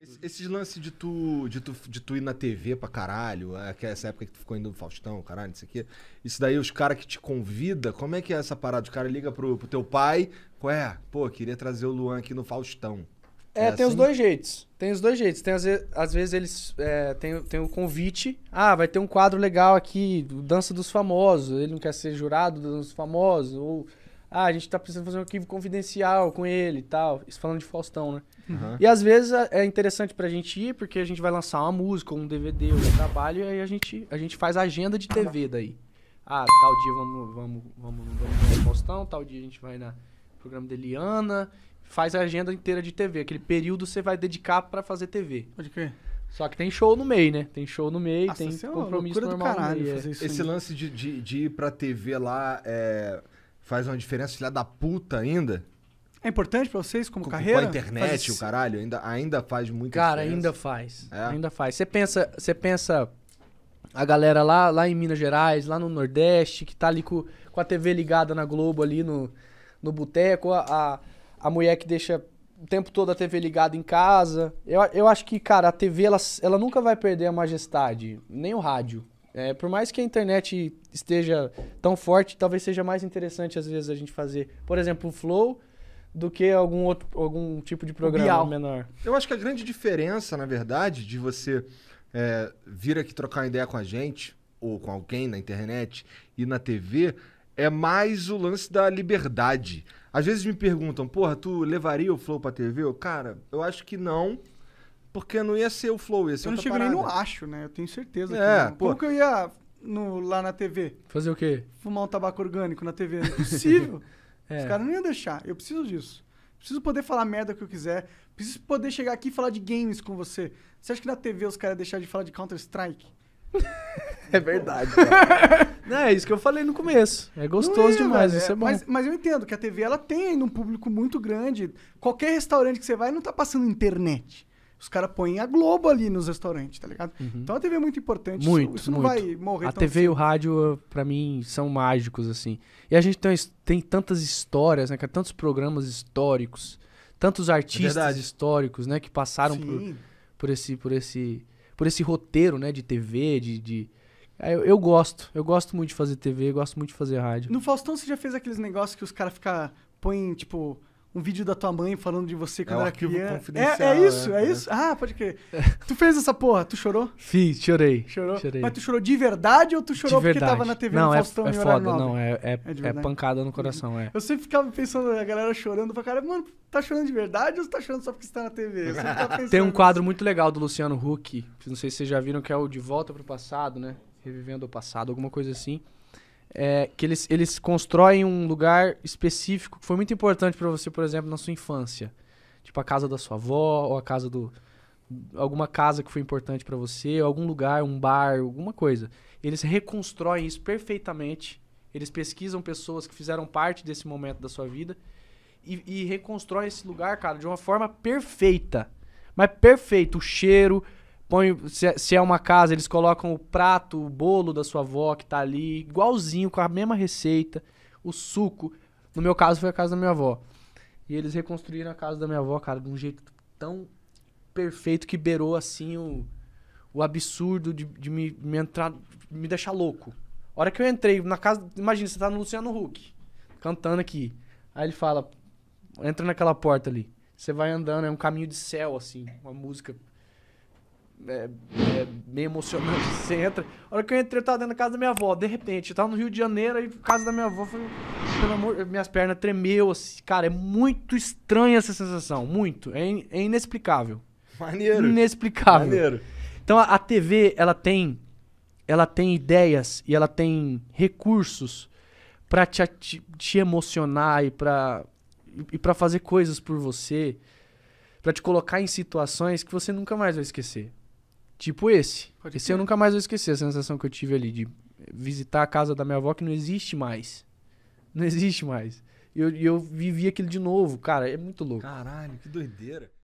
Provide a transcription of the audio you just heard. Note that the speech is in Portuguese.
Esse, esses lance de tu, de, tu, de tu ir na TV pra caralho, é essa época que tu ficou indo no Faustão, caralho, isso aqui. Isso daí, os caras que te convida, como é que é essa parada? O cara liga pro, pro teu pai, qual é? Pô, queria trazer o Luan aqui no Faustão. É, é tem assim? os dois jeitos. Tem os dois jeitos. Tem, às, vezes, às vezes eles é, tem, tem o convite. Ah, vai ter um quadro legal aqui, Dança dos Famosos. Ele não quer ser jurado do Dança dos Famosos. Ou ah, a gente tá precisando fazer um arquivo confidencial com ele e tal. Isso falando de Faustão, né? Uhum. E às vezes é, é interessante pra gente ir, porque a gente vai lançar uma música, um DVD, um trabalho, e aí a gente, a gente faz a agenda de TV daí. Ah, tal dia vamos, vamos, vamos, vamos no Faustão, tal dia a gente vai na programa de Eliana, faz a agenda inteira de TV. Aquele período você vai dedicar para fazer TV. Pode crer. Só que tem show no meio, né? Tem show no meio, Nossa, tem é compromisso é normal. Caralho, meio, é. Esse lance de, de, de ir pra TV lá é faz uma diferença filha da puta ainda. É importante para vocês como com, carreira? Com a internet, faz... o caralho, ainda, ainda faz muita Cara, diferença. ainda faz. É? Ainda faz. Você pensa, você pensa a galera lá, lá em Minas Gerais, lá no Nordeste, que tá ali com, com a TV ligada na Globo ali no, no boteco, a, a mulher que deixa o tempo todo a TV ligada em casa. Eu, eu acho que, cara, a TV ela, ela nunca vai perder a majestade, nem o rádio. É, por mais que a internet esteja tão forte, talvez seja mais interessante às vezes a gente fazer, por exemplo, o Flow do que algum outro algum tipo de programa menor. Eu acho que a grande diferença, na verdade, de você é, vir aqui trocar uma ideia com a gente ou com alguém na internet e na TV é mais o lance da liberdade. Às vezes me perguntam, porra, tu levaria o Flow pra TV? cara, eu acho que não. Porque não ia ser o flow, esse Eu não chego nem no acho, né? Eu tenho certeza é, que. Pô. Como que eu ia no, lá na TV? Fazer o quê? Fumar um tabaco orgânico na TV. Não é possível. é. Os caras não iam deixar. Eu preciso disso. Preciso poder falar merda que eu quiser. Preciso poder chegar aqui e falar de games com você. Você acha que na TV os caras deixaram de falar de Counter-Strike? é verdade. não, é isso que eu falei no começo. É gostoso demais, é, isso é bom. Mas, mas, eu entendo que a TV ela tem ainda um público muito grande. Qualquer restaurante que você vai não tá passando internet. Os caras põem a Globo ali nos restaurantes, tá ligado? Uhum. Então a TV é muito importante. Muito, isso, isso muito. não vai morrer. A TV assim. e o rádio, eh, para mim, são mágicos, assim. E a gente tem, tem tantas histórias, né, cara? Tantos programas históricos, tantos é artistas históricos, né? Que passaram por, por, esse, por, esse, por esse roteiro, né? De TV, de... de... Eu, eu, gosto, eu gosto muito de fazer TV, eu gosto muito de fazer rádio. No Faustão você já fez aqueles negócios que os caras ficam põem, tipo, um vídeo da tua mãe falando de você quando é um era criança. É, é isso, é, é, é isso. Ah, pode crer. tu fez essa porra, tu chorou? Fiz, chorei. Chorou? Chorei. Mas tu chorou de verdade ou tu chorou porque tava na TV não, no é Faustão é, é foda, Não, é, é, é, é pancada no coração, é. Eu sempre ficava pensando, a galera chorando pra cara, mano, tá chorando de verdade ou tá chorando só porque você tá na TV? Tem um quadro muito legal do Luciano Huck, não sei se vocês já viram, que é o De Volta pro Passado, né? Revivendo o Passado, alguma coisa assim é, que eles, eles constroem um lugar específico que foi muito importante para você, por exemplo, na sua infância. Tipo a casa da sua avó, ou a casa do. alguma casa que foi importante para você, algum lugar, um bar, alguma coisa. Eles reconstroem isso perfeitamente. Eles pesquisam pessoas que fizeram parte desse momento da sua vida e, e reconstroem esse lugar, cara, de uma forma perfeita. Mas perfeito. O cheiro, põe se, é, se, é uma casa, eles colocam o prato, o bolo da sua avó que tá ali, igualzinho, com a mesma receita, o suco. No meu caso foi a casa da minha avó. E eles reconstruíram a casa da minha avó, cara, de um jeito tão perfeito que beirou assim o, o absurdo de, de me, me entrar, me deixar louco. A hora que eu entrei na casa, imagina, você tá no Luciano Huck, cantando aqui. Aí ele fala, entra naquela porta ali. Você vai andando, é um caminho de céu, assim, uma música é, é, meio emocionante. Você entra. A hora que eu entrei, eu tava dentro da casa da minha avó, de repente. Eu tava no Rio de Janeiro, e casa da minha avó, foi, pelo amor, minhas pernas tremeu, assim. Cara, é muito estranha essa sensação, muito. É, in, é inexplicável. Maneiro. Inexplicável. Maneiro. Então a, a, TV, ela tem ela tem ideias e ela tem recursos para te, te, te, emocionar e para e para fazer coisas por você, para te colocar em situações que você nunca mais vai esquecer. Tipo esse. Pode esse ter. eu nunca mais vou esquecer a sensação que eu tive ali de visitar a casa da minha avó que não existe mais. Não existe mais. E eu, eu vivi aquilo de novo, cara. É muito louco. Caralho, que doideira.